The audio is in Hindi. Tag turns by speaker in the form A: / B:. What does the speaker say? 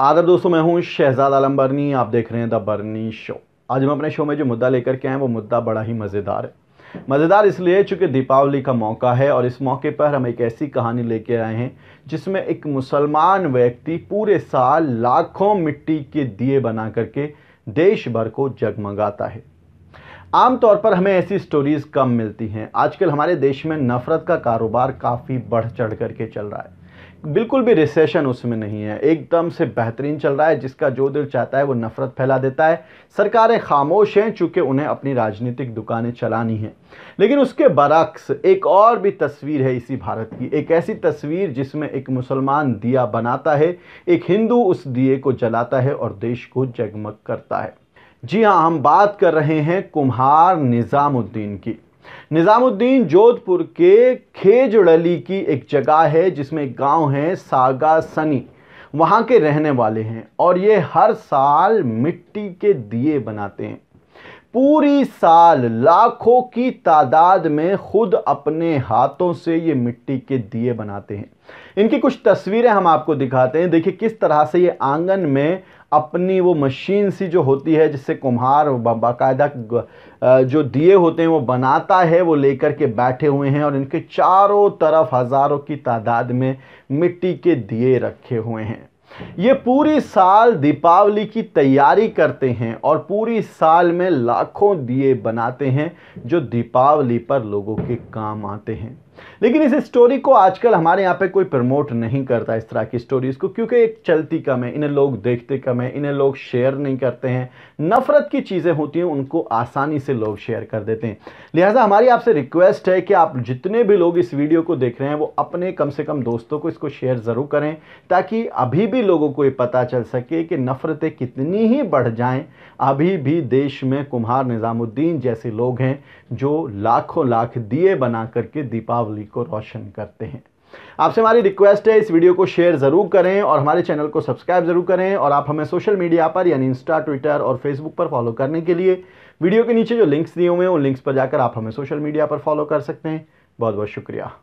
A: आदर दोस्तों मैं हूं शहजाद आलम बर्नी आप देख रहे हैं द बर्नी शो आज हम अपने शो में जो मुद्दा लेकर के आए वो मुद्दा बड़ा ही मज़ेदार है मज़ेदार इसलिए चूँकि दीपावली का मौका है और इस मौके पर हम एक ऐसी कहानी लेके आए हैं जिसमें एक मुसलमान व्यक्ति पूरे साल लाखों मिट्टी के दिए बना करके देश भर को जगमगाता है आमतौर पर हमें ऐसी स्टोरीज़ कम मिलती हैं आजकल हमारे देश में नफ़रत का कारोबार काफ़ी बढ़ चढ़ करके चल रहा है बिल्कुल भी रिसेशन उसमें नहीं है एकदम से बेहतरीन चल रहा है जिसका जो दिल चाहता है वो नफरत फैला देता है सरकारें खामोश हैं चूँकि उन्हें अपनी राजनीतिक दुकानें चलानी हैं लेकिन उसके बरक्स एक और भी तस्वीर है इसी भारत की एक ऐसी तस्वीर जिसमें एक मुसलमान दिया बनाता है एक हिंदू उस दिए को जलाता है और देश को जगमग करता है जी हाँ हम बात कर रहे हैं कुम्हार निज़ामुद्दीन की निज़ामुद्दीन जोधपुर के खेजड़ली की एक जगह है जिसमें गांव है सागा सनी वहाँ के रहने वाले हैं और ये हर साल मिट्टी के दिए बनाते हैं पूरी साल लाखों की तादाद में खुद अपने हाथों से ये मिट्टी के दिए बनाते हैं इनकी कुछ तस्वीरें हम आपको दिखाते हैं देखिए किस तरह से ये आंगन में अपनी वो मशीन सी जो होती है जिससे कुम्हार बाकायदा जो दिए होते हैं वो बनाता है वो लेकर के बैठे हुए हैं और इनके चारों तरफ हज़ारों की तादाद में मिट्टी के दिए रखे हुए हैं ये पूरी साल दीपावली की तैयारी करते हैं और पूरी साल में लाखों दिए बनाते हैं जो दीपावली पर लोगों के काम आते हैं लेकिन इस स्टोरी को आजकल हमारे यहाँ पे कोई प्रमोट नहीं करता इस तरह की स्टोरीज़ को क्योंकि एक चलती कम है इन्हें लोग देखते कम है इन्हें लोग शेयर नहीं करते हैं नफ़रत की चीज़ें होती हैं उनको आसानी से लोग शेयर कर देते हैं लिहाजा हमारी आपसे रिक्वेस्ट है कि आप जितने भी लोग इस वीडियो को देख रहे हैं वो अपने कम से कम दोस्तों को इसको शेयर ज़रूर करें ताकि अभी भी लोगों को ये पता चल सके कि नफ़रतें कितनी ही बढ़ जाएँ अभी भी देश में कुम्हार निज़ामुद्दीन जैसे लोग हैं जो लाखों लाख दिए बना करके दीपावली को रोशन करते हैं आपसे हमारी रिक्वेस्ट है इस वीडियो को शेयर ज़रूर करें और हमारे चैनल को सब्सक्राइब ज़रूर करें और आप हमें सोशल मीडिया पर यानी इंस्टा ट्विटर और फेसबुक पर फॉलो करने के लिए वीडियो के नीचे जो लिंक्स दिए हुए हैं उन लिंक्स पर जाकर आप हमें सोशल मीडिया पर फॉलो कर सकते हैं बहुत बहुत शुक्रिया